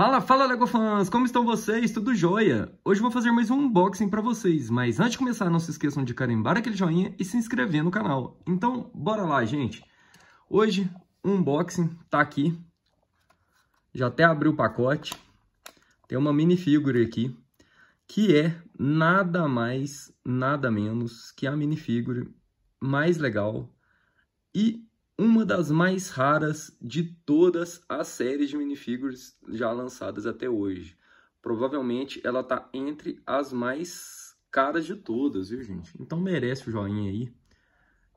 Fala, fala Legofans! Como estão vocês? Tudo jóia? Hoje vou fazer mais um unboxing para vocês, mas antes de começar não se esqueçam de carimbar aquele joinha e se inscrever no canal. Então, bora lá, gente! Hoje, o unboxing tá aqui, já até abri o pacote, tem uma minifigure aqui, que é nada mais, nada menos que a minifigure mais legal e uma das mais raras de todas as séries de minifigures já lançadas até hoje. Provavelmente ela está entre as mais caras de todas, viu, gente? Então merece o joinha aí.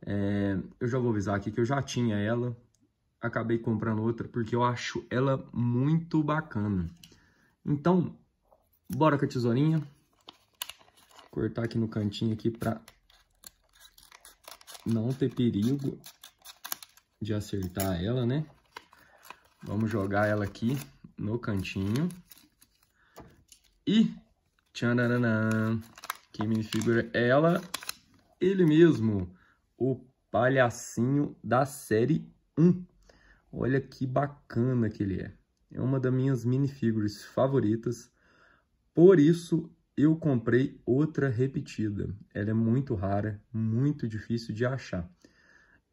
É, eu já vou avisar aqui que eu já tinha ela, acabei comprando outra porque eu acho ela muito bacana. Então, bora com a tesourinha. Cortar aqui no cantinho aqui para não ter perigo de acertar ela, né? Vamos jogar ela aqui no cantinho. E tchananã, que minifigura é ela, ele mesmo, o palhacinho da série 1. Olha que bacana que ele é. É uma das minhas minifigures favoritas, por isso eu comprei outra repetida. Ela é muito rara, muito difícil de achar.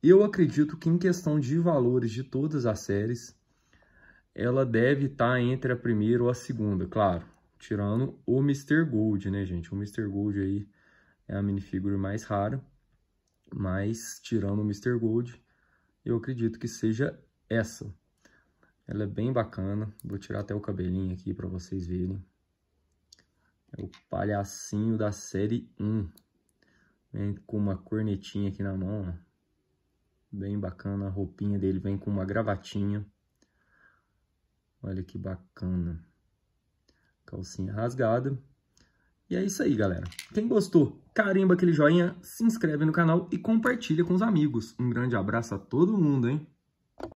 Eu acredito que em questão de valores de todas as séries, ela deve estar tá entre a primeira ou a segunda, claro. Tirando o Mr. Gold, né, gente? O Mr. Gold aí é a minifigura mais rara. Mas, tirando o Mr. Gold, eu acredito que seja essa. Ela é bem bacana. Vou tirar até o cabelinho aqui para vocês verem. É o palhacinho da série 1. Vem né, com uma cornetinha aqui na mão, ó bem bacana. A roupinha dele vem com uma gravatinha. Olha que bacana. Calcinha rasgada. E é isso aí, galera. Quem gostou, carimba aquele joinha, se inscreve no canal e compartilha com os amigos. Um grande abraço a todo mundo, hein?